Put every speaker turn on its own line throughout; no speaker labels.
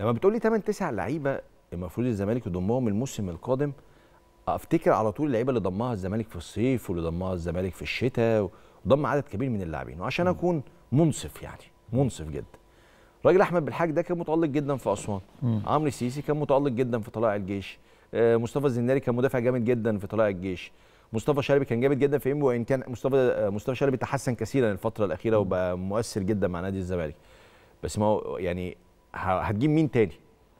لما بتقول لي 8 9 لعيبه المفروض الزمالك يضمهم الموسم القادم افتكر على طول اللعيبه اللي ضمها الزمالك في الصيف واللي ضمها الزمالك في الشتاء وضم عدد كبير من اللاعبين وعشان اكون منصف يعني منصف جدا راجل احمد بالحاج ده كان متالق جدا في اسوان عمرو السيسي كان متالق جدا في طلائع الجيش آه، مصطفى الزناري كان مدافع جامد جدا في طلائع الجيش مصطفى شلبي كان جامد جدا في وان كان مصطفى آه، مصطفى شلبي تحسن كثيرا الفتره الاخيره وبقى مؤثر جدا مع نادي الزمالك بس ما هو يعني هتجيب مين تاني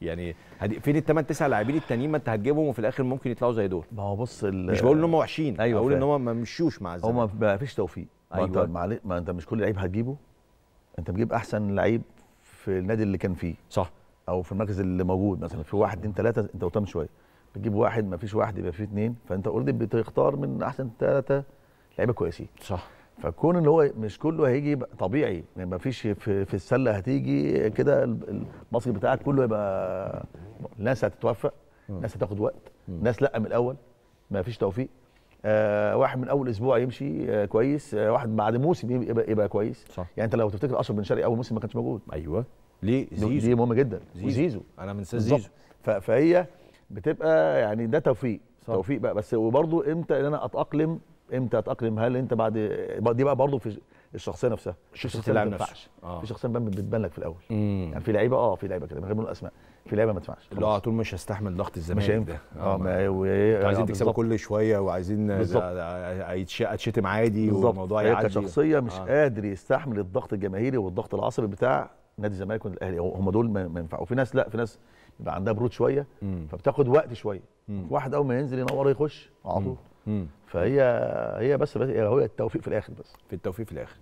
يعني فين الثمان تسع لاعبين التانيين ما انت هتجيبهم وفي الاخر ممكن يطلعوا زي دول ما هو بص مش بقول ان هم وحشين أيوة بقول ان هم ما مشوش مع الزمالك هم ما فيش توفيق ما أيوة. انت معلش ما
انت مش كل لعيب هتجيبه انت بتجيب احسن لعيب في النادي اللي كان فيه صح او في المركز اللي موجود مثلا في واحد اثنين ثلاثه انت قدام شويه بتجيب واحد ما فيش واحد يبقى في اثنين فانت اوريدي بتختار من احسن ثلاثه لعيبه كويسين صح فكون ان هو مش كله هيجي طبيعي يعني ما فيش في, في السله هتيجي كده المصري بتاعك كله يبقى ناس هتتوفق ناس هتاخد وقت ناس لا من الاول ما فيش توفيق آه واحد من اول اسبوع يمشي آه كويس آه واحد بعد موسم يبقى, يبقى كويس صح. يعني انت لو تفتكر اشرف بن شرقي اول موسم ما كانش موجود ايوه ليه زيزو دي مهمه جدا زيزو, زيزو. انا من زيزو فهي بتبقى يعني ده توفيق صح. توفيق بقى بس وبرضه امتى ان انا اتاقلم امتى اتاقلم هل انت بعد دي بقى برضه في الشخصيه نفسها شخصيه اللاعب نفسه آه. في شخصيه بتبان لك في الاول مم. يعني في لعيبه اه في لعيبه كده من غير ما اسماء في لعيبه ما تنفعش لا على طول مش هستحمل ضغط الزمالك مش هينفع آه،, اه ما و... عايزين آه، تكسبوا كل شويه وعايزين آه، اتشتم عادي والموضوع يعدي بالظبط شخصيه مش آه. قادر يستحمل الضغط الجماهيري والضغط العصبي بتاع نادي الزمالك والاهلي هم دول ما ينفعوا وفي ناس لا في ناس بيبقى عندها برود شويه فبتاخد وقت شويه واحد اول ما ينزل ينور يخش على طول فهي هي بس, بس هو التوفيق في الاخر بس في التوفيق في الاخر